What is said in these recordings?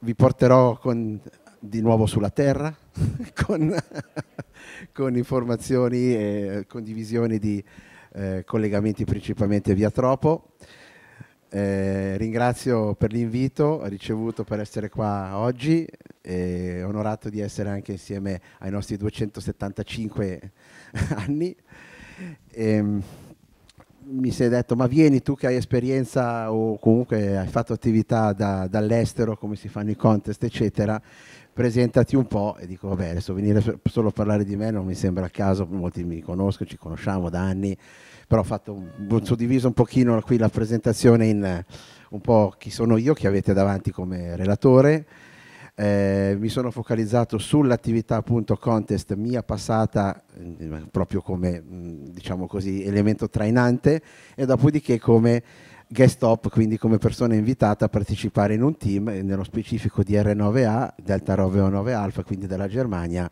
vi porterò con, di nuovo sulla terra con, con informazioni e condivisioni di eh, collegamenti principalmente via Tropo. Eh, ringrazio per l'invito ricevuto per essere qua oggi e onorato di essere anche insieme ai nostri 275 anni. E, ehm, mi si è detto ma vieni tu che hai esperienza o comunque hai fatto attività da, dall'estero come si fanno i contest eccetera presentati un po' e dico vabbè adesso venire solo a parlare di me non mi sembra a caso molti mi conoscono ci conosciamo da anni però ho fatto un, suddiviso un pochino qui la presentazione in un po' chi sono io chi avete davanti come relatore eh, mi sono focalizzato sull'attività appunto contest mia passata mh, mm, eh, proprio come mm, diciamo così elemento trainante e dopodiché come guest op, quindi come persona invitata a partecipare in un team, eh, nello specifico di R9A, Delta Roveo 9 Alpha, quindi della Germania,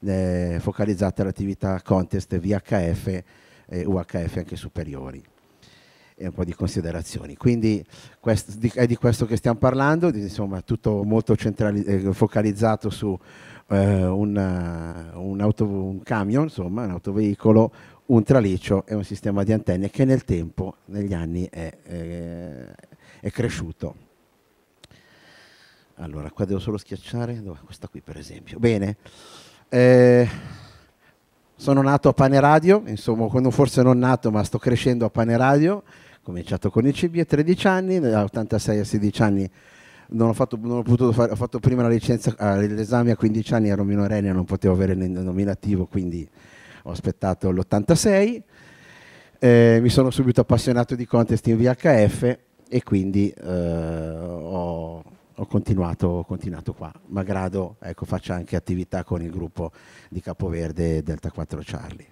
eh, focalizzata all'attività contest VHF e eh, UHF anche superiori e un po' di considerazioni. Quindi questo, è di questo che stiamo parlando, insomma tutto molto centrali- eh, focalizzato su eh, un, un, auto, un camion, insomma un autoveicolo, un traliccio e un sistema di antenne che nel tempo, negli anni, è, è, eh, è cresciuto. Allora, qua devo solo schiacciare, Dov'è? questa qui per esempio. Bene, eh, sono nato a Pane Radio, insomma, forse non nato ma sto crescendo a Pane Radio, cominciato con il CB a 13 anni, da 86 a 16 anni non ho, fatto, non ho potuto fare, ho fatto prima la licenza, ah, l'esame a 15 anni ero minorenne, e non potevo avere il nominativo, quindi ho aspettato l'86. Eh, mi sono subito appassionato di contest in VHF e quindi eh, ho, ho, continuato, ho, continuato, qua, malgrado ecco, faccia anche attività con il gruppo di Capoverde Delta 4 Charlie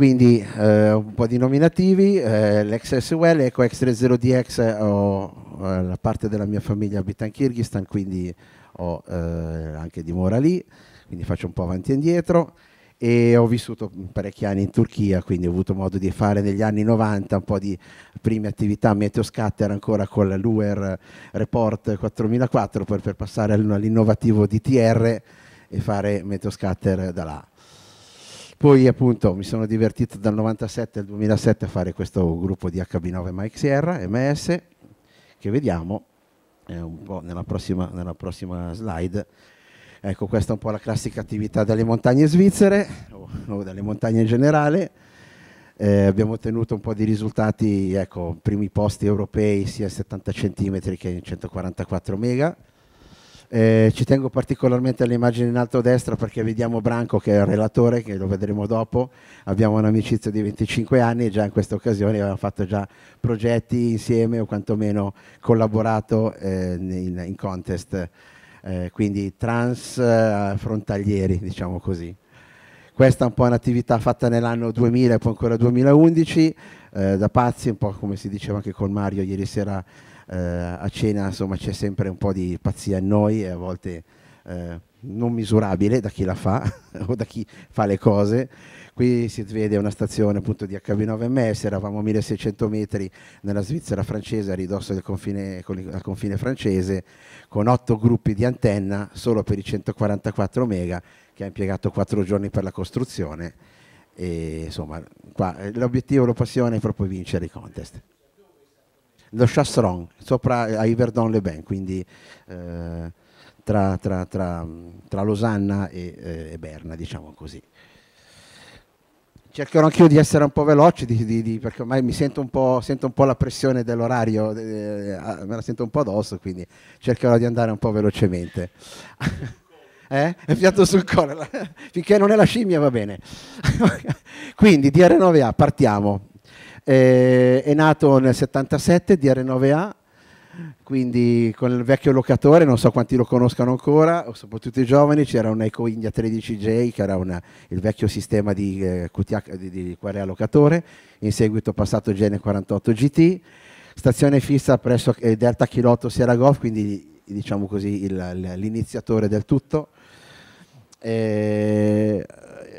quindi eh, un po' di nominativi, eh, l'ex-SUL, X30DX, ho, eh, la parte della mia famiglia abita in Kyrgyzstan, quindi ho eh, anche dimora lì, quindi faccio un po' avanti e indietro e ho vissuto parecchi anni in Turchia, quindi ho avuto modo di fare negli anni 90 un po' di prime attività meteo scatter ancora con la Luer Report 4004 per, per passare all'innovativo DTR e fare meteo scatter da là. Poi appunto mi sono divertito dal 97 al 2007 a fare questo gruppo di HB9 Mike Sierra MS che vediamo eh, un po' nella prossima, nella prossima, slide. Ecco, questa è un po' la classica attività delle montagne svizzere o, o delle montagne in generale. Eh, abbiamo ottenuto un po' di risultati, ecco, primi posti europei sia in 70 cm che in 144 mega eh, ci tengo particolarmente all'immagine in alto a destra perché vediamo Branco che è il relatore, che lo vedremo dopo. Abbiamo un'amicizia di 25 anni e già in questa occasione abbiamo fatto già progetti insieme o quantomeno collaborato eh, in, in, contest, eh, quindi transfrontalieri, eh, frontalieri, diciamo così. Questa è un po' un'attività fatta nell'anno 2000 e poi ancora 2011, eh, da pazzi, un po' come si diceva anche con Mario ieri sera eh, a cena insomma c'è sempre un po' di pazzia in noi e a volte eh, non misurabile da chi la fa o da chi fa le cose. Qui si vede una stazione appunto di HV9MS, eravamo a 1600 metri nella Svizzera francese, a ridosso del confine, al confine francese, con otto gruppi di antenna solo per i 144 mega, che ha impiegato quattro giorni per la costruzione. E, insomma, qua, l'obiettivo, la passione è proprio vincere i contest lo Chastron sopra a Yverdon-les-Bains, quindi eh, tra, tra, tra, tra, Losanna e, eh, e, Berna, diciamo così. Cercherò anch'io di essere un po' veloce, di, di, di, perché ormai mi sento un po', sento un po la pressione dell'orario, eh, eh me la sento un po' addosso, quindi cercherò di andare un po' velocemente. eh? È piatto sul collo, finché non è la scimmia va bene. quindi DR9A, partiamo. Eh, è nato nel 77 di r 9 a quindi con il vecchio locatore, non so quanti lo conoscano ancora, soprattutto i giovani, c'era un Eco India 13J che era una, il vecchio sistema di, eh, QTH, di, di quarea locatore, in seguito passato Gene 48 GT, stazione fissa presso eh, Delta Kiloto Sierra Golf, quindi diciamo così l'iniziatore del tutto. Eh,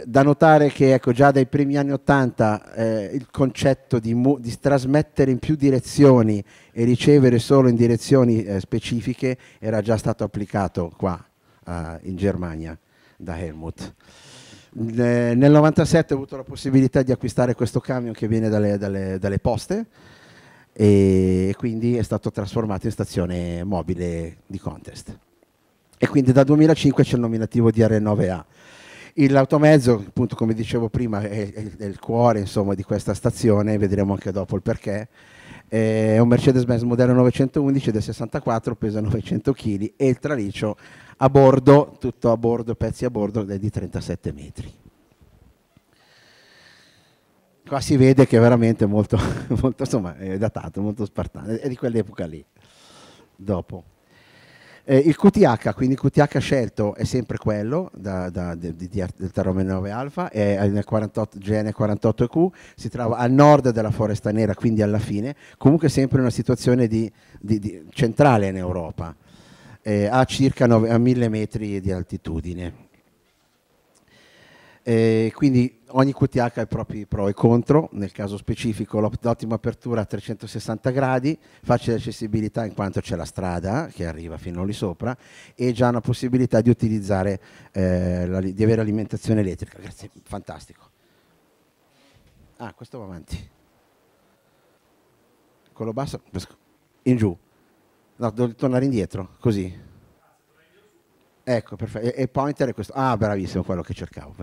da notare che ecco, già dai primi anni 80 eh, il concetto di, di, trasmettere in più direzioni e ricevere solo in direzioni eh, specifiche era già stato applicato qua eh, in Germania da Helmut. Eh, nel 97 ho avuto la possibilità di acquistare questo camion che viene dalle, dalle, dalle poste e quindi è stato trasformato in stazione mobile di contest. E quindi da 2005 c'è il nominativo di R9A l'automezzo, appunto, come dicevo prima, è, è il cuore insomma, di questa stazione, vedremo anche dopo il perché. Eh, è un Mercedes-Benz modello 911 del 64, pesa 900 kg e il traliccio a bordo, tutto a bordo, pezzi a bordo, è di 37 metri. Qua si vede che è veramente molto, molto insomma, è datato, molto spartano, è di quell'epoca lì. Dopo. Eh, il QTH, quindi il QTH scelto è sempre quello da, da, di, di, del Tarome 9 Alfa, è nel 48, GN48EQ, si trova a nord della Foresta Nera, quindi alla fine, comunque sempre in una situazione di, di, centrale in Europa, eh, a circa 9, a 1000 metri di altitudine. Eh, quindi ogni QTH ha i propri pro e contro, nel caso specifico l'ottima apertura a 360 gradi, facile accessibilità in quanto c'è la strada che arriva fino lì sopra e già una possibilità di utilizzare, eh, la, di avere alimentazione elettrica. Grazie, fantastico. Ah, questo va avanti. Quello basso, in giù. No, devo tornare indietro, così. Ecco, perfetto. E pointer è questo. Ah, bravissimo, quello che cercavo.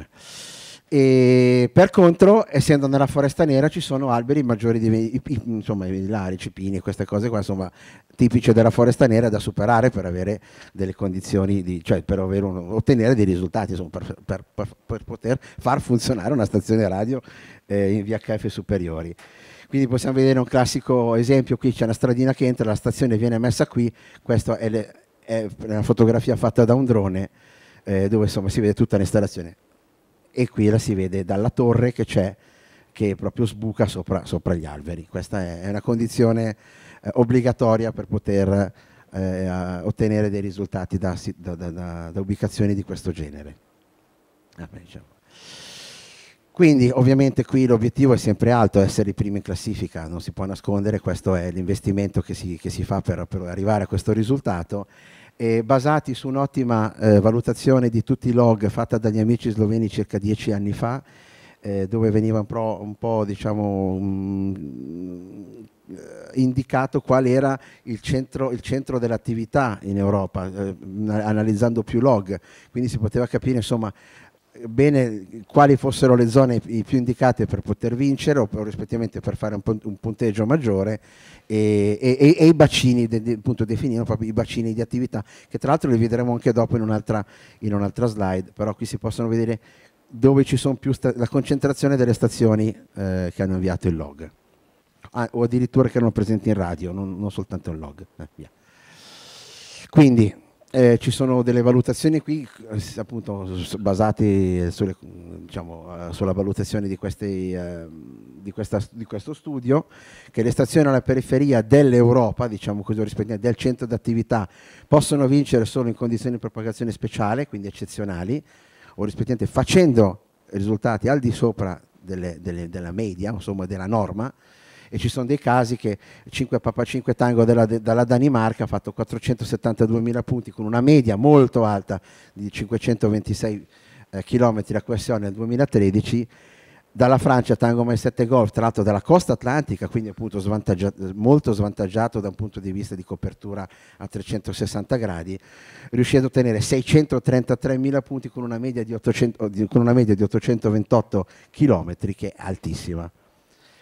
E per contro, essendo nella foresta nera, ci sono alberi maggiori, di, insomma, i lari, cipini, queste cose qua, insomma, tipiche della foresta nera da superare per avere delle condizioni, di, cioè per un, ottenere dei risultati, insomma, per, per, per, per, poter far funzionare una stazione radio eh, in VHF superiori. Quindi possiamo vedere un classico esempio, qui c'è una stradina che entra, la stazione viene messa qui, questo è, le, è una fotografia fatta da un drone eh, dove insomma, si vede tutta l'installazione e qui la si vede dalla torre che c'è che proprio sbuca sopra, sopra, gli alberi. Questa è una condizione eh, obbligatoria per poter eh, ottenere dei risultati da, da, da, da, ubicazioni di questo genere. Ah, diciamo. Quindi ovviamente qui l'obiettivo è sempre alto, essere i primi in classifica, non si può nascondere, questo è l'investimento che si, che si fa per, per arrivare a questo risultato e basati su un'ottima eh, valutazione di tutti i log fatta dagli amici sloveni circa dieci anni fa, eh, dove veniva un po', un po' diciamo, um, indicato qual era il centro, il centro dell'attività in Europa, eh, analizzando più log, quindi si poteva capire insomma, bene quali fossero le zone più indicate per poter vincere o, rispettivamente per fare un, punteggio maggiore e, e, e i bacini, appunto definire proprio i bacini di attività che tra l'altro li vedremo anche dopo in un'altra, in un'altra slide, però qui si possono vedere dove ci sono più la concentrazione delle stazioni eh, che hanno inviato il log ah, o addirittura che erano presenti in radio, non, non soltanto in log. Eh, Quindi eh, ci sono delle valutazioni qui eh, appunto basate sulle, diciamo, eh, sulla valutazione di, questi, eh, di, questa, di, questo studio che le stazioni alla periferia dell'Europa diciamo così del centro d'attività possono vincere solo in condizioni di propagazione speciale quindi eccezionali o rispettivamente facendo risultati al di sopra delle, delle, della media insomma della norma e ci sono dei casi che 5 Papa 5 Tango della, dalla Danimarca ha fatto 472.000 punti con una media molto alta di 526 eh, km a coesione nel 2013 dalla Francia Tango Mai 7 Golf, tra l'altro dalla costa atlantica, quindi appunto svantaggiato, molto svantaggiato da un punto di vista di copertura a 360 gradi, riuscì ad ottenere 633.000 punti con una media di, 800, con una media di 828 km, che è altissima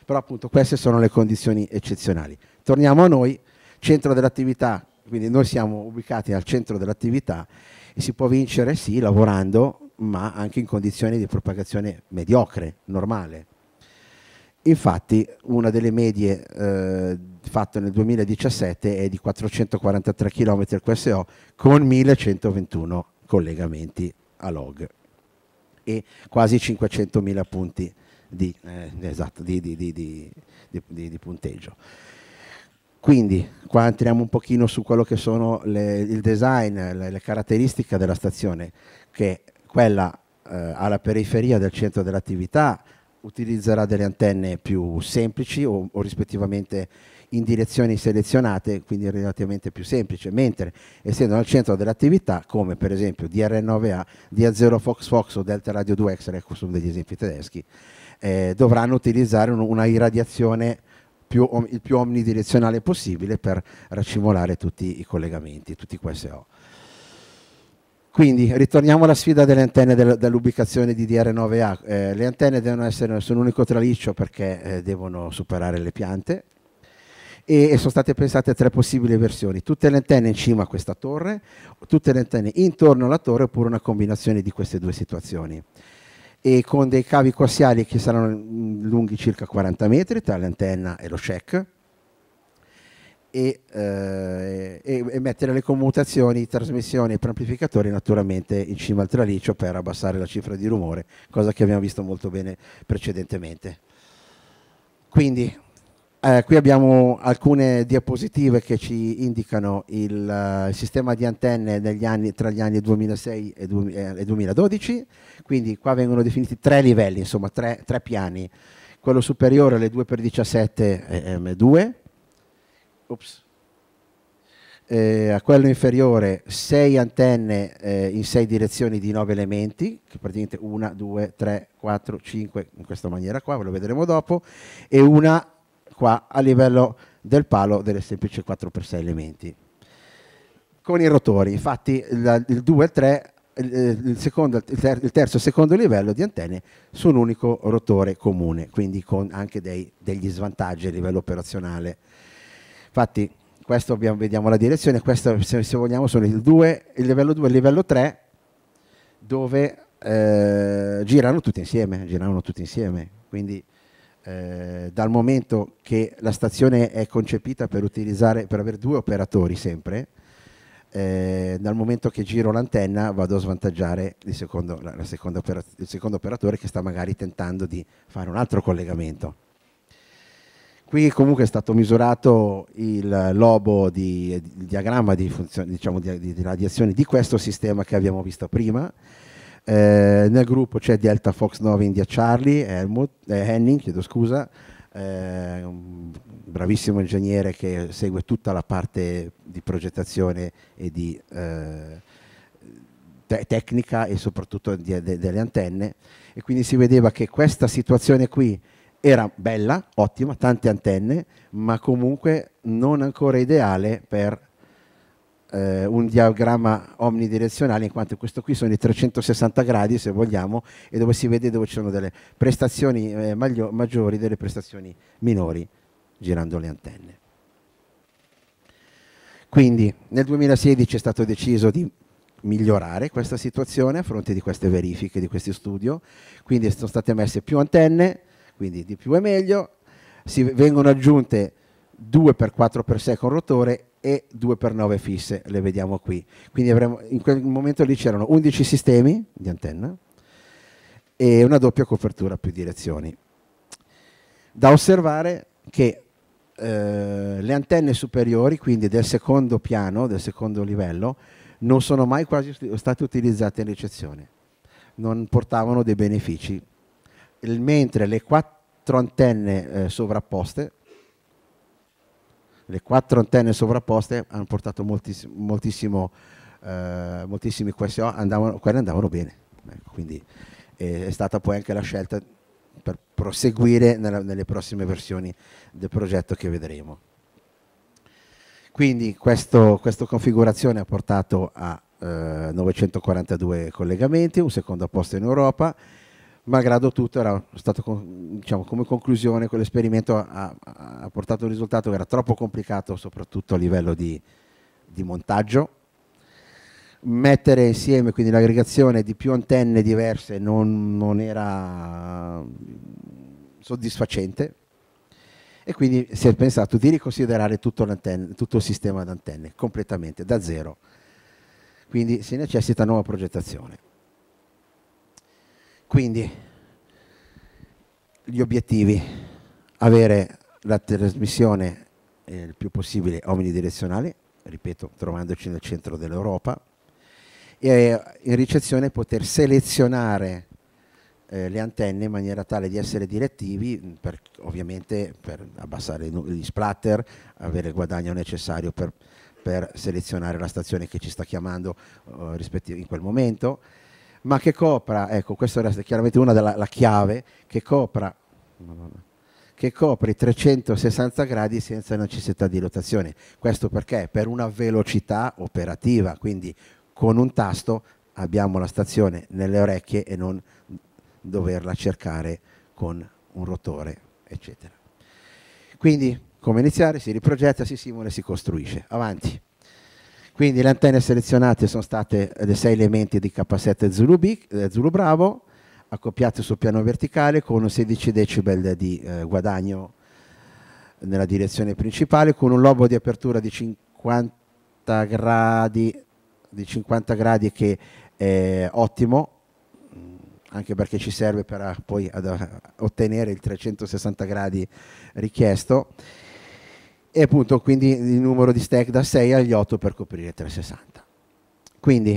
però appunto queste sono le condizioni eccezionali. Torniamo a noi, centro dell'attività, quindi noi siamo ubicati al centro dell'attività e si può vincere sì lavorando, ma anche in condizioni di propagazione mediocre, normale. Infatti una delle medie eh, fatte nel 2017 è di 443 km QSO con 1121 collegamenti a log e quasi 500.000 punti di, eh, esatto, di, di punteggio. Quindi qua entriamo un pochino su quello che sono le, il design, le, le, caratteristiche della stazione, che quella eh, alla periferia del centro dell'attività utilizzerà delle antenne più semplici o, o, rispettivamente in direzioni selezionate, quindi relativamente più semplice, mentre essendo al centro dell'attività, come per esempio DR9A, DA0 Fox Fox o Delta Radio 2X, ecco sono degli esempi tedeschi, eh, dovranno utilizzare un, una irradiazione più, om, il più omnidirezionale possibile per racimolare tutti i collegamenti, tutti questi O. Quindi ritorniamo alla sfida delle antenne del, dell'ubicazione di DR9A. Eh, le antenne devono essere su un unico traliccio perché eh, devono superare le piante e, e, sono state pensate tre possibili versioni. Tutte le antenne in cima a questa torre, tutte le antenne intorno alla torre oppure una combinazione di queste due situazioni e con dei cavi coassiali che saranno mm, lunghi circa 40 metri tra l'antenna e lo shack e, eh, e, e mettere le commutazioni, trasmissioni e amplificatori naturalmente in cima al traliccio per abbassare la cifra di rumore, cosa che abbiamo visto molto bene precedentemente. Quindi eh, qui abbiamo alcune diapositive che ci indicano il, uh, sistema di antenne anni, tra gli anni 2006 e, du, eh, 2012, quindi qua vengono definiti tre livelli, insomma tre, tre piani, quello superiore alle 2x17 M2, Ups. Eh, a quello inferiore 6 antenne eh, in 6 direzioni di 9 elementi, che praticamente 1, 2, 3, 4, 5 in questa maniera qua, ve lo vedremo dopo, e una qua a livello del palo delle semplici 4x6 elementi. Con i rotori, infatti il, 2 e il 3, eh, il, secondo, il terzo e il secondo livello di antenne su un unico rotore comune, quindi con anche dei, degli svantaggi a livello operazionale. Infatti questo abbiamo, vediamo la direzione, questo se, se vogliamo sono il, 2, il livello 2 e il livello 3 dove eh, girano tutti insieme, girano tutti insieme, quindi eh, dal momento che la stazione è concepita per, per avere due operatori sempre, eh, dal momento che giro l'antenna vado a svantaggiare il secondo, la, la seconda, il secondo operatore che sta magari tentando di fare un altro collegamento. Qui comunque è stato misurato il lobo di, il diagramma di, funzione, diciamo, di, di, di radiazione di questo sistema che abbiamo visto prima eh, nel gruppo c'è Delta Fox 9 India Charlie, Helmut, eh, Henning, chiedo scusa, eh, un bravissimo ingegnere che segue tutta la parte di progettazione e di eh, te- tecnica e soprattutto di, de- delle antenne. E quindi si vedeva che questa situazione qui era bella, ottima, tante antenne, ma comunque non ancora ideale per eh, un diagramma omnidirezionale in quanto questo qui sono i 360 gradi se vogliamo e dove si vede dove ci sono delle prestazioni eh, maggiori delle prestazioni minori girando le antenne. Quindi nel 2016 è stato deciso di migliorare questa situazione a fronte di queste verifiche, di questi studio quindi sono state messe più antenne, quindi di più e meglio, si vengono aggiunte 2x4x6 con rotore e 2 per 9 fisse, le vediamo qui. Quindi avremo, in quel momento lì c'erano 11 sistemi di antenna e una doppia copertura più direzioni. Da osservare che eh, le antenne superiori, quindi del secondo piano, del secondo livello, non sono mai quasi state utilizzate in ricezione, non portavano dei benefici, mentre le quattro antenne eh, sovrapposte le quattro antenne sovrapposte hanno portato moltiss- moltissimo, eh, moltissimi QSO, andavano, quelle andavano bene. Ecco, quindi eh, è stata poi anche la scelta per proseguire nella, nelle prossime versioni del progetto che vedremo. Quindi questo, questa configurazione ha portato a eh, 942 collegamenti, un secondo posto in Europa malgrado tutto era stato diciamo, come conclusione quell'esperimento ha, ha, portato un risultato che era troppo complicato soprattutto a livello di, di montaggio mettere insieme quindi l'aggregazione di più antenne diverse non, non, era soddisfacente e quindi si è pensato di riconsiderare tutto, tutto il sistema d'antenne completamente da zero quindi si necessita nuova progettazione quindi gli obiettivi, avere la trasmissione eh, il più possibile omnidirezionale, ripeto, trovandoci nel centro dell'Europa, e eh, in ricezione poter selezionare eh, le antenne in maniera tale di essere direttivi, per, ovviamente per abbassare gli splatter, avere il guadagno necessario per, per selezionare la stazione che ci sta chiamando eh, in quel momento ma che copra, ecco, questa è chiaramente una della chiave, che copra, che copre i 360 gradi senza necessità di rotazione. Questo perché? Per una velocità operativa, quindi con un tasto abbiamo la stazione nelle orecchie e non doverla cercare con un rotore, eccetera. Quindi, come iniziare? Si riprogetta, si simula e si costruisce. Avanti. Quindi le antenne selezionate sono state le eh, sei elementi di K7 Zulu, B, eh, Zulu Bravo, accoppiate sul piano verticale con 16 decibel di eh, guadagno nella direzione principale, con un lobo di apertura di 50 gradi, di 50 gradi che è ottimo, mm, anche perché ci serve per ah, poi ah, ottenere il 360 gradi richiesto e appunto quindi il numero di stack da 6 agli 8 per coprire 360. Quindi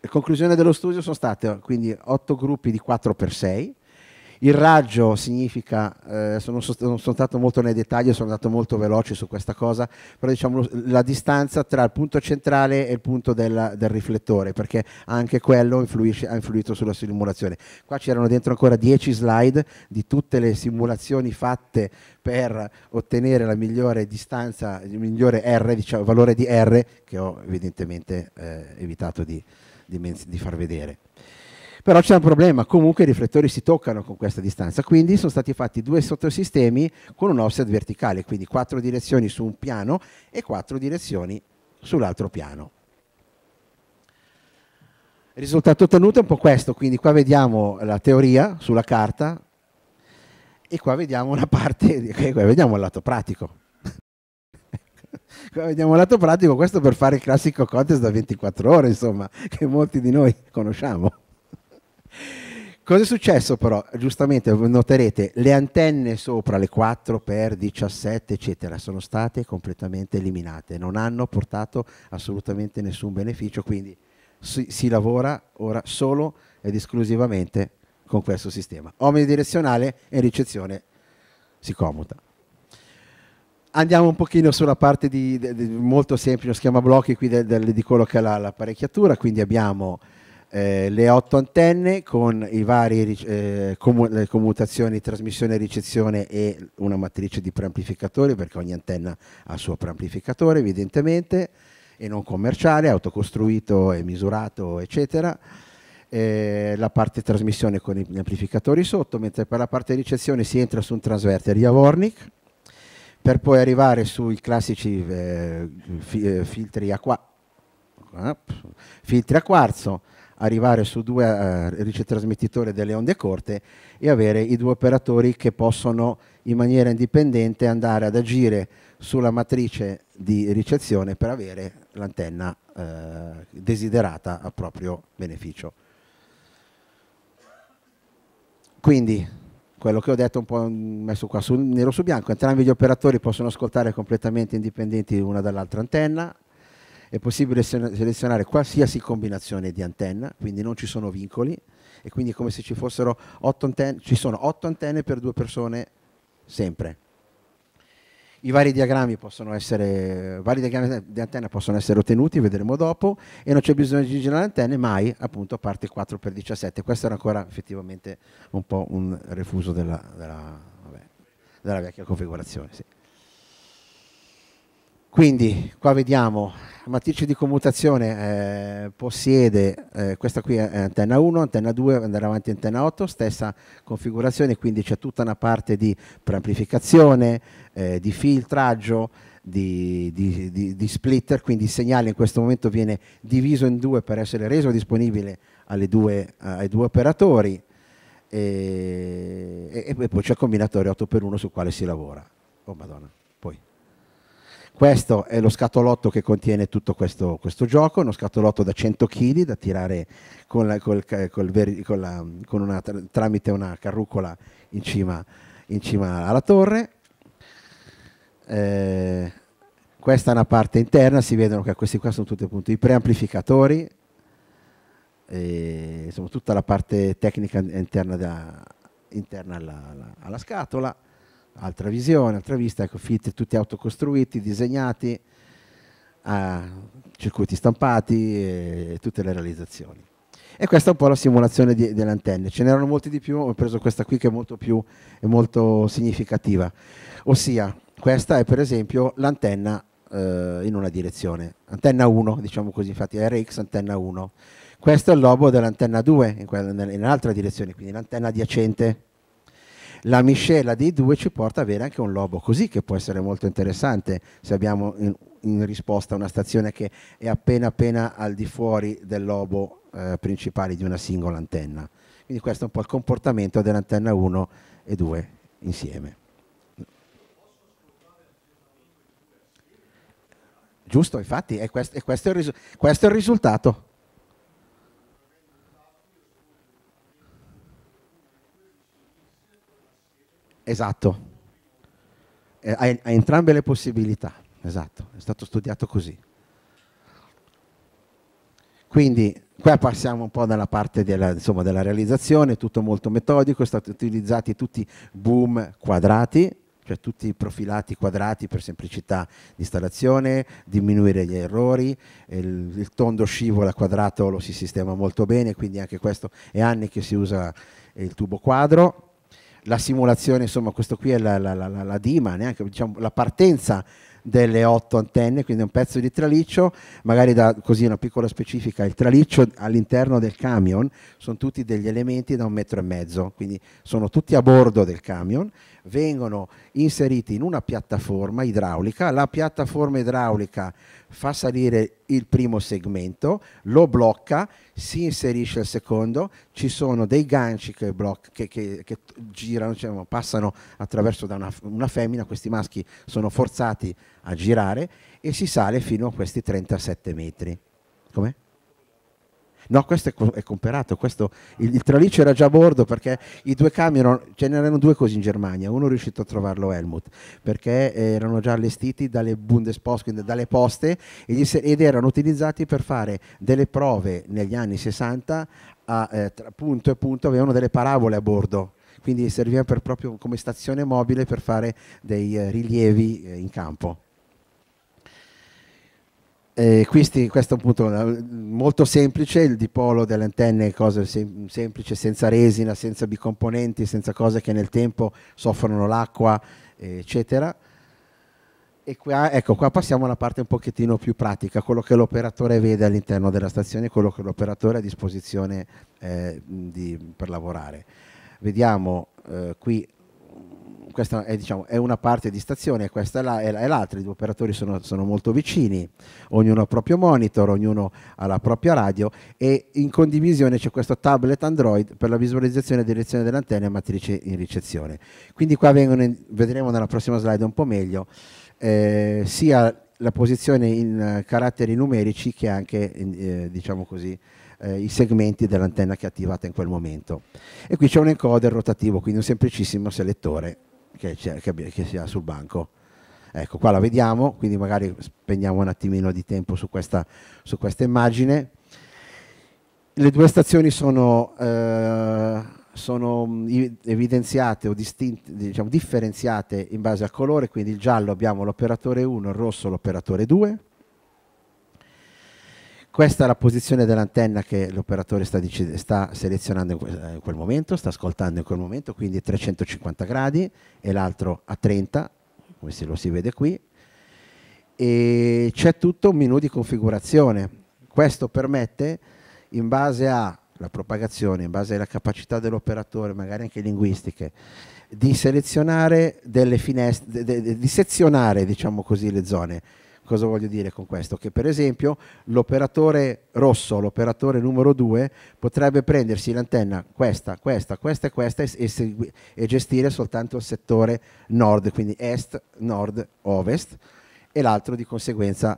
le conclusioni dello studio sono state quindi 8 gruppi di 4x6 il raggio significa, eh, sono, sono, sono stato molto nei dettagli, sono andato molto veloce su questa cosa, però diciamo la distanza tra il punto centrale e il punto del, del riflettore, perché anche quello ha influito sulla simulazione. Qua c'erano dentro ancora 10 slide di tutte le simulazioni fatte per ottenere la migliore distanza, il migliore R, diciamo, valore di R, che ho evidentemente eh, evitato di, di, di far vedere. Però c'è un problema, comunque i riflettori si toccano con questa distanza, quindi sono stati fatti due sottosistemi con un offset verticale, quindi quattro direzioni su un piano e quattro direzioni sull'altro piano. Il risultato ottenuto è un po' questo, quindi qua vediamo la teoria sulla carta e qua vediamo una parte, eh, vediamo il lato pratico. Qua vediamo il lato pratico, questo per fare il classico contest da 24 ore, insomma, che molti di noi conosciamo. Cosa è successo però? Giustamente noterete le antenne sopra le 4x, 17 eccetera sono state completamente eliminate, non hanno portato assolutamente nessun beneficio, quindi si, si lavora ora solo ed esclusivamente con questo sistema. Omnidirezionale e ricezione si comuta. Andiamo un pochino sulla parte di, di, di molto semplice, lo si blocchi qui del, del, di quello che è l'apparecchiatura, quindi abbiamo eh, le otto antenne con i vari eh, comu- commutazioni, trasmissione, ricezione e una matrice di preamplificatori perché ogni antenna ha il suo preamplificatore evidentemente e non commerciale, autocostruito e misurato eccetera. Eh, la parte trasmissione con gli amplificatori sotto, mentre per la parte ricezione si entra su un transverter Javornik per poi arrivare sui classici eh, fi- eh, filtri, a qua- eh, filtri a quarzo arrivare su due eh, ricetrasmettitori delle onde corte e avere i due operatori che possono in maniera indipendente andare ad agire sulla matrice di ricezione per avere l'antenna eh, desiderata a proprio beneficio. Quindi quello che ho detto un po' messo qua sul nero su bianco, entrambi gli operatori possono ascoltare completamente indipendenti l'una dall'altra antenna, è possibile selezionare qualsiasi combinazione di antenna, quindi non ci sono vincoli e quindi è come se ci fossero 8 antenne, ci sono 8 antenne per due persone sempre. I vari diagrammi, essere, vari diagrammi di antenna possono essere ottenuti, vedremo dopo, e non c'è bisogno di girare antenne mai, appunto, a parte 4x17. Questo era ancora effettivamente un po' un refuso della, della, vabbè, della vecchia configurazione. Sì. Quindi qua vediamo matrice di commutazione eh, possiede, eh, questa qui è antenna 1, antenna 2, andare avanti antenna 8, stessa configurazione, quindi c'è tutta una parte di preamplificazione, eh, di filtraggio, di, di, di, di, splitter, quindi il segnale in questo momento viene diviso in due per essere reso disponibile due, eh, ai due operatori e, e, e poi c'è il combinatore 8x1 sul quale si lavora. Oh madonna. Questo è lo scatolotto che contiene tutto questo, questo gioco, uno scatolotto da 100 kg da tirare con la, col, col con la, una, tramite una carrucola in cima, in cima alla torre. Eh, questa è una parte interna, si vedono che questi qua sono tutti appunto i preamplificatori, insomma tutta la parte tecnica interna, da, interna alla, alla, alla scatola altra visione, altra vista, ecco, fit tutti autocostruiti, disegnati, a circuiti stampati e tutte le realizzazioni. E questa è un po' la simulazione di, delle antenne. Ce n'erano molti di più, ho preso questa qui che è molto più è molto significativa. Ossia, questa è per esempio l'antenna eh, in una direzione, antenna 1, diciamo così, infatti RX antenna 1. Questo è il lobo dell'antenna 2 in, quella, in un'altra direzione, quindi l'antenna adiacente la miscela dei due ci porta ad avere anche un lobo così che può essere molto interessante se abbiamo in, in risposta una stazione che è appena appena al di fuori del lobo eh, principale di una singola antenna. Quindi questo è un po' il comportamento dell'antenna 1 e 2 insieme. Giusto, infatti, è questo, è questo, il, risu questo è il risultato. Esatto. Eh, ha, ha entrambe le possibilità, esatto, è stato studiato così. Quindi qua passiamo un po' dalla parte della, insomma, della realizzazione, tutto molto metodico, sono stati utilizzati tutti boom quadrati, cioè tutti i profilati quadrati per semplicità di installazione, diminuire gli errori, eh, il, il, tondo scivola quadrato lo si sistema molto bene, quindi anche questo è anni che si usa il tubo quadro la simulazione, insomma questo qui è la, la, la, la Dima, neanche diciamo, la partenza delle otto antenne, quindi un pezzo di traliccio, magari da così una piccola specifica, il traliccio all'interno del camion sono tutti degli elementi da un metro e mezzo, quindi sono tutti a bordo del camion, vengono inseriti in una piattaforma idraulica, la piattaforma idraulica fa salire il primo segmento, lo blocca, si inserisce il secondo, ci sono dei ganci che, bloc- che, che, che girano, cioè, passano attraverso da una, una femmina, questi maschi sono forzati a girare e si sale fino a questi 37 metri. Come? No, questo è, co- è comperato, questo, il, il traliccio era già a bordo perché i due camion, ce n'erano due così in Germania, uno è riuscito a trovarlo Helmut perché eh, erano già allestiti dalle Bundespost, quindi dalle poste ed erano utilizzati per fare delle prove negli anni 60 a eh, tra, punto e punto, avevano delle parabole a bordo quindi serviva proprio come stazione mobile per fare dei eh, rilievi eh, in campo. Eh, questi, questo è un punto eh, molto semplice, il dipolo delle antenne è cosa sem semplice, senza resina, senza bicomponenti, senza cose che nel tempo soffrono l'acqua, eh, eccetera. E qua, ecco, qua passiamo alla parte un pochettino più pratica, quello che l'operatore vede all'interno della stazione quello che l'operatore ha a disposizione eh, di, per lavorare. Vediamo eh, qui questa è, diciamo, è, una parte di stazione e questa è, la, è l'altra, i due operatori sono, sono, molto vicini, ognuno ha il proprio monitor, ognuno ha la propria radio e in condivisione c'è questo tablet Android per la visualizzazione e direzione dell'antenna e matrice in ricezione. Quindi qua in, vedremo nella prossima slide un po' meglio eh, sia la posizione in eh, caratteri numerici che anche, eh, diciamo così, eh, i segmenti dell'antenna che è attivata in quel momento. E qui c'è un encoder rotativo, quindi un semplicissimo selettore che, che, che si sul banco. Ecco, qua la vediamo, quindi magari spegniamo un attimino di tempo su questa, su questa immagine. Le due stazioni sono, eh, sono evidenziate o distinte, diciamo, differenziate in base al colore, quindi il giallo abbiamo l'operatore 1, il rosso l'operatore 2 questa è la posizione dell'antenna che l'operatore sta, sta, selezionando in quel, eh, in quel momento, sta ascoltando in quel momento, quindi 350 gradi e l'altro a 30, come se lo si vede qui, e c'è tutto un menu di configurazione. Questo permette, in base alla propagazione, in base alla capacità dell'operatore, magari anche linguistiche, di selezionare delle finestre, di sezionare, diciamo così, le zone Cosa voglio dire con questo? Che per esempio l'operatore rosso, l'operatore numero 2, potrebbe prendersi l'antenna questa, questa, questa e questa e, e, e gestire soltanto il settore nord, quindi est, nord, ovest e l'altro di conseguenza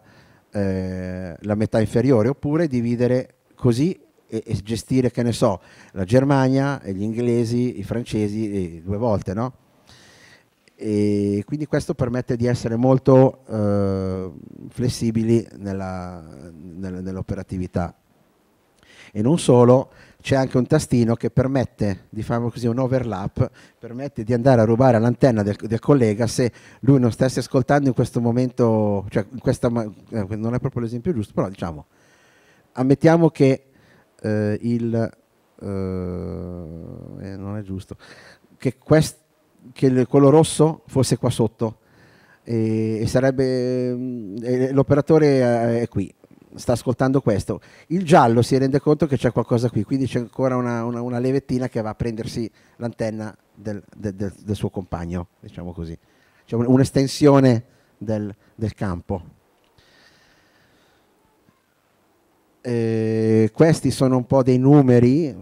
eh, la metà inferiore, oppure dividere così e, e, gestire, che ne so, la Germania, gli inglesi, i francesi eh, due volte, no? e quindi questo permette di essere molto eh, flessibili nell'operatività. e non solo, c'è anche un tastino che permette di diciamo fare così un overlap, permette di andare a rubare l'antenna del, del, collega se lui non stesse ascoltando in questo momento, cioè in questa, eh, non è proprio l'esempio giusto, però diciamo, ammettiamo che eh, il, eh, eh non è giusto, che questo che il, quello rosso fosse qua sotto e, e sarebbe mm, e l'operatore eh, è qui sta ascoltando questo il giallo si rende conto che c'è qualcosa qui quindi c'è ancora una, una, una, levettina che va a prendersi l'antenna del, del, del, del, suo compagno diciamo così c'è un'estensione del campo Eh, questi sono un po' dei numeri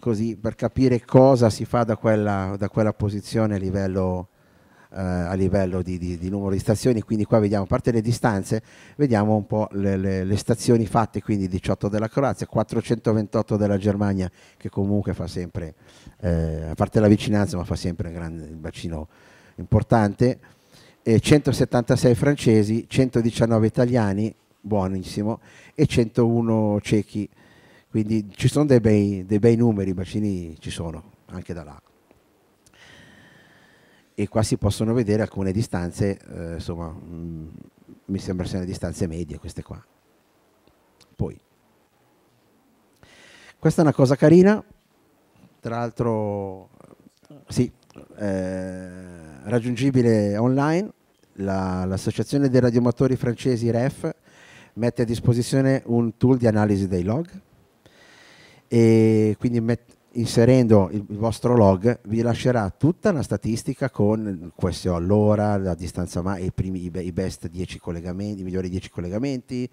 così, per capire cosa si fa da quella, da quella posizione a livello, eh, a livello di, di, di, numero di stazioni. Quindi qua vediamo, a parte le distanze, vediamo un po' le, le, le, stazioni fatte, quindi 18 della Croazia, 428 della Germania, che comunque fa sempre, eh, a parte la vicinanza, ma fa sempre un, grande, un bacino importante. 176 francesi, 119 italiani buonissimo, e 101 ciechi. Quindi ci sono dei bei, dei bei numeri, i bacini ci sono anche da là. E qua si possono vedere alcune distanze, eh, insomma, mh, mm, mi sembra siano distanze medie queste qua. Poi, questa è una cosa carina, tra l'altro, sì, eh, raggiungibile online, l'associazione dei Radiomotori francesi REF mette a disposizione un tool di analisi dei log e quindi met- inserendo il, il, vostro log vi lascerà tutta la statistica con questo all'ora, la distanza ma i, primi, i best 10 collegamenti, i migliori 10 collegamenti,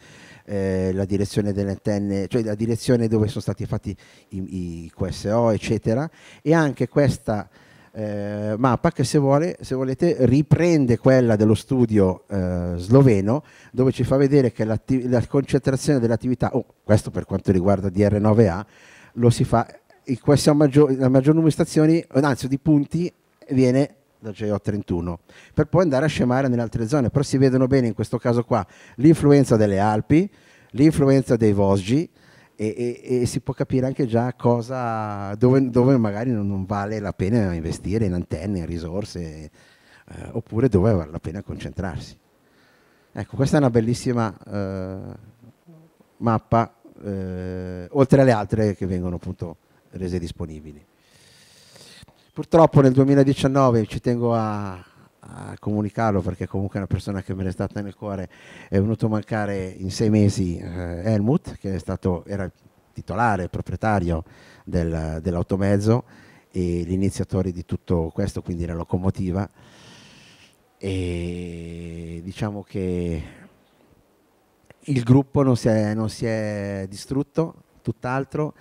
eh, la direzione delle antenne, cioè la direzione dove sono stati fatti i, i QSO, eccetera, e anche questa eh, mappa che se, vuole, se, volete riprende quella dello studio eh, sloveno dove ci fa vedere che la concentrazione dell'attività, oh, questo per quanto riguarda DR9A, lo si fa, il, maggior, il maggior numero di stazioni, anzi di punti viene da GO31 per poi andare a scemare nelle altre zone, però si vedono bene in questo caso qua l'influenza delle Alpi, l'influenza dei Vosgi, e, e, e si può capire anche già cosa, dove, dove, magari non, vale la pena investire in antenne, in risorse, eh, oppure dove vale la pena concentrarsi. Ecco, questa è una bellissima eh, mappa, eh, oltre alle altre che vengono appunto rese disponibili. Purtroppo nel 2019, ci tengo a, a comunicarlo perché comunque è una persona che me è stata nel cuore. È venuto a mancare in sei mesi eh, Helmut, che stato, era il titolare, il proprietario del, dell'automezzo e l'iniziatore di tutto questo, quindi la locomotiva. E diciamo che il gruppo non si è, non si è distrutto, tutt'altro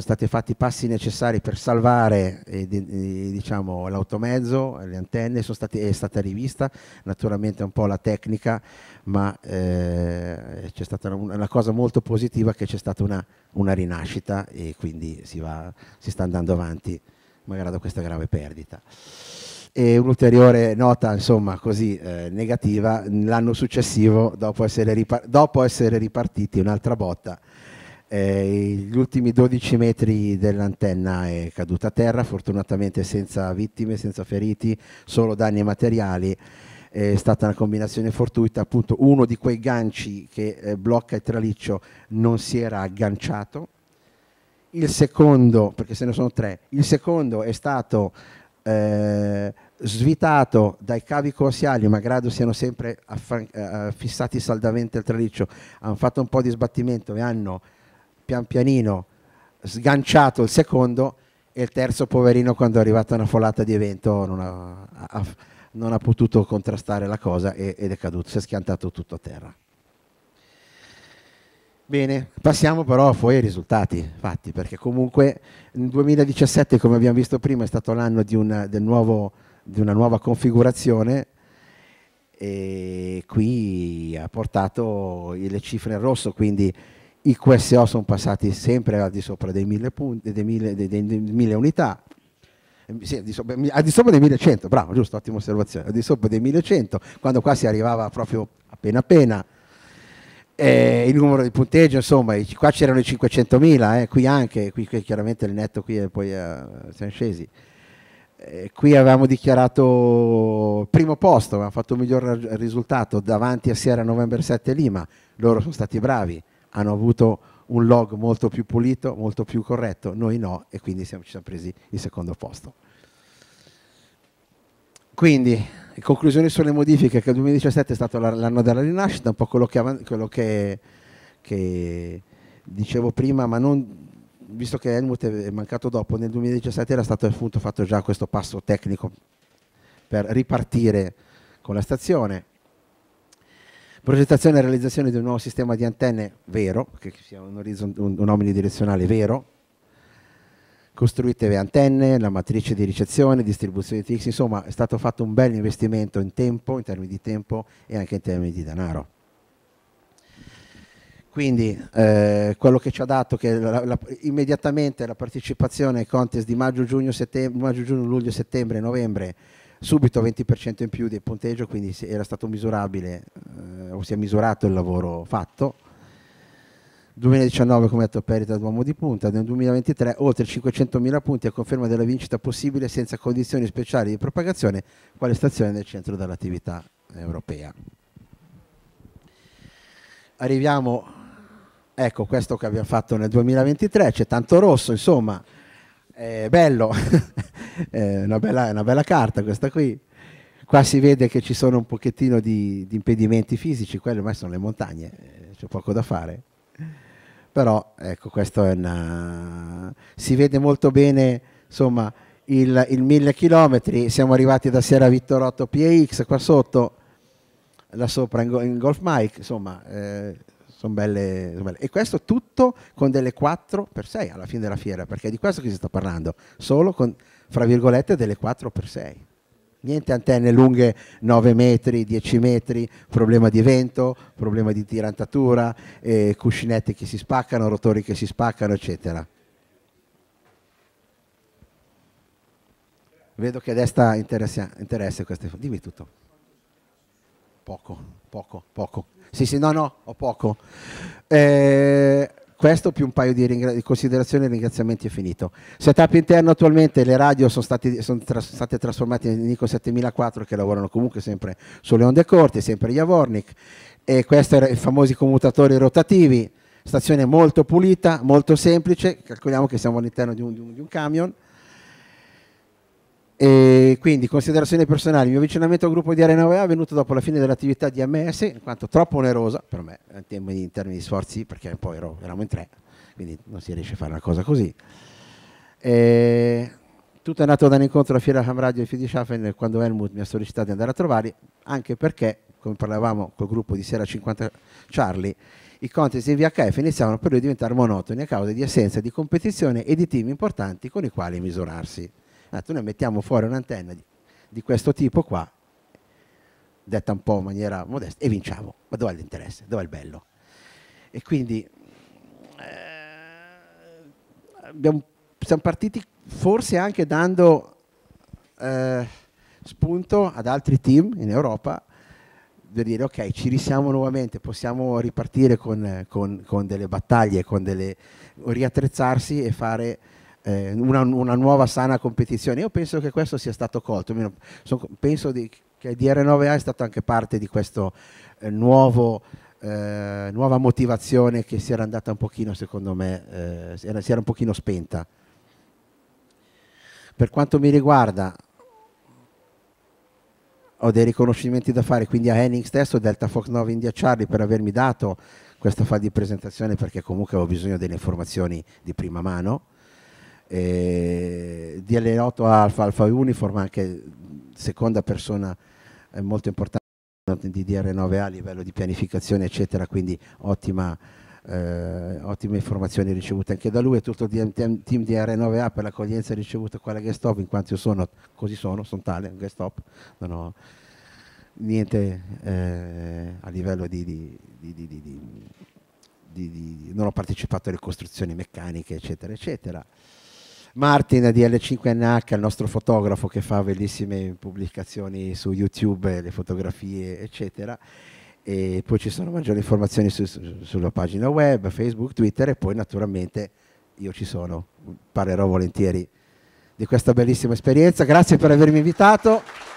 sono stati fatti i passi necessari per salvare eh, diciamo, l'automezzo, le antenne, stati, è stata rivista naturalmente un po' la tecnica, ma eh, c'è stata una, una, cosa molto positiva che c'è stata una, una rinascita e quindi si, va, si, sta andando avanti magari da questa grave perdita. E un'ulteriore nota, insomma, così eh, negativa, l'anno successivo, dopo essere, ripar- dopo essere ripartiti, un'altra botta, eh, gli ultimi 12 metri dell'antenna è caduta a terra, fortunatamente senza vittime, senza feriti, solo danni materiali. È stata una combinazione fortuita, appunto uno di quei ganci che eh, blocca il traliccio non si era agganciato. Il secondo, perché se ne sono tre, il secondo è stato eh, svitato dai cavi coassiali, malgrado siano sempre affan- eh, fissati saldamente al traliccio, hanno fatto un po' di sbattimento e hanno pian pianino sganciato il secondo e il terzo poverino quando è arrivata una folata di evento non ha, ha, non ha potuto contrastare la cosa ed è caduto, si è schiantato tutto a terra. Bene, passiamo però poi ai risultati fatti, perché comunque il 2017, come abbiamo visto prima, è stato l'anno di, di una nuova configurazione e qui ha portato le cifre in rosso, quindi i QSO sono passati sempre al di sopra dei 1000, punti, dei 1000, dei, dei 1000 unità, eh, sì, al, di sopra, al, di sopra, dei 1100, bravo, giusto, ottima osservazione, al di sopra dei 1100, quando qua si arrivava proprio appena appena, eh, il numero di punteggio, insomma, qua c'erano i 500.000, eh, qui anche, qui, qui, chiaramente il netto qui e poi eh, siamo scesi. Eh, qui avevamo dichiarato primo posto, avevamo fatto un miglior risultato davanti a Sierra November 7 Lima, loro sono stati bravi hanno avuto un log molto più pulito, molto più corretto, noi no e quindi siamo, ci siamo presi il secondo posto. Quindi, conclusioni sulle modifiche, che il 2017 è stato l'anno della rinascita, un po' quello che, quello che, che dicevo prima, ma non, visto che Helmut è mancato dopo, nel 2017 era stato appunto fatto già questo passo tecnico per ripartire con la stazione, Progettazione e realizzazione di un nuovo sistema di antenne vero, che sia un, un, un omnidirezionale vero. Costruite le antenne, la matrice di ricezione, distribuzione di TX, insomma è stato fatto un bel investimento in tempo, in termini di tempo e anche in termini di denaro. Quindi eh, quello che ci ha dato che la, la, immediatamente la partecipazione ai contest di maggio, giugno, maggio, giugno, luglio, settembre, novembre subito 20% in più del punteggio, quindi era stato misurabile, eh, o si è misurato il lavoro fatto. 2019 come detto perita d'uomo di punta, nel 2023 oltre 500.000 punti a conferma della vincita possibile senza condizioni speciali di propagazione, quale stazione nel centro dell'attività europea. Arriviamo, ecco questo che abbiamo fatto nel 2023, c'è tanto rosso, insomma, è bello, è una bella, una bella carta questa qui. Qua si vede che ci sono un pochettino di, di impedimenti fisici, quelle ormai sono le montagne, eh, c'è poco da fare. Però ecco, questo è una... si vede molto bene, insomma, il, il 1000 km, siamo arrivati da Sierra Vittorotto PX qua sotto, là sopra in, Golf Mike, insomma, eh, sono belle, son belle, E questo tutto con delle 4 per 6 alla fine della fiera, perché è di questo che si sta parlando, solo con, fra virgolette, delle 4 per 6 niente antenne lunghe 9 metri, 10 metri, problema di vento, problema di tirantatura, eh, cuscinetti che si spaccano, rotori che si spaccano, eccetera. Vedo che a destra interessa, interessa queste. Dimmi tutto. Poco, poco, poco. Sì, sì, no, no, ho poco. Eh, questo più un paio di, ringra- di considerazioni e ringraziamenti è finito. Setup interno attualmente le radio sono, stati, sono tra- state trasformate in Nico 7004 che lavorano comunque sempre sulle onde corte, sempre Javornik e questi erano i famosi commutatori rotativi, stazione molto pulita, molto semplice, calcoliamo che siamo all'interno di un, di un, di un camion e quindi considerazioni personali, il mio avvicinamento al gruppo di Arena OEA è avvenuto dopo la fine dell'attività di MS, in quanto troppo onerosa per me, in termini, in termini di sforzi, perché poi ero, eravamo in tre, quindi non si riesce a fare una cosa così. E tutto è nato da un incontro alla Fiera Ham Radio e Friedrichshafen quando Helmut mi ha sollecitato di andare a trovarli, anche perché, come parlavamo col gruppo di Sera 50 Charlie, i contest in VHF iniziavano per lui a diventare monotoni a causa di assenza di competizione e di team importanti con i quali misurarsi detto, noi mettiamo fuori un'antenna di, di, questo tipo qua, detta un po' in maniera modesta, e vinciamo. Ma dov'è l'interesse? Dov'è il bello? E quindi eh, abbiamo, siamo partiti forse anche dando eh, spunto ad altri team in Europa per dire ok ci risiamo nuovamente, possiamo ripartire con, con, con delle battaglie, con delle riattrezzarsi e fare eh, una, una, nuova sana competizione. Io penso che questo sia stato colto, sono, penso di, che DR9A è stato anche parte di questa eh, eh, nuova motivazione che si era andata un pochino, secondo me, eh, si era, si era un pochino spenta. Per quanto mi riguarda, ho dei riconoscimenti da fare quindi a Henning stesso, Delta Fox 9 India Charlie per avermi dato questa fase di presentazione perché comunque avevo bisogno delle informazioni di prima mano eh, DL8 Alfa, Alfa Uniform, anche seconda persona eh, molto importante di DR9A a livello di pianificazione, eccetera, quindi ottima, eh, ottime informazioni ricevute anche da lui e tutto il team, DR9A per l'accoglienza ricevuta qua alla guest in quanto io sono, così sono, sono tale, guest stop, non ho niente eh, a livello di, di, di, di... non ho partecipato alle costruzioni meccaniche, eccetera, eccetera. Martin di L5NH, il nostro fotografo che fa bellissime pubblicazioni su YouTube, le fotografie, eccetera. E poi ci sono maggiori informazioni su, su, sulla pagina web, Facebook, Twitter e poi naturalmente io ci sono, parlerò volentieri di questa bellissima esperienza. Grazie per avermi invitato.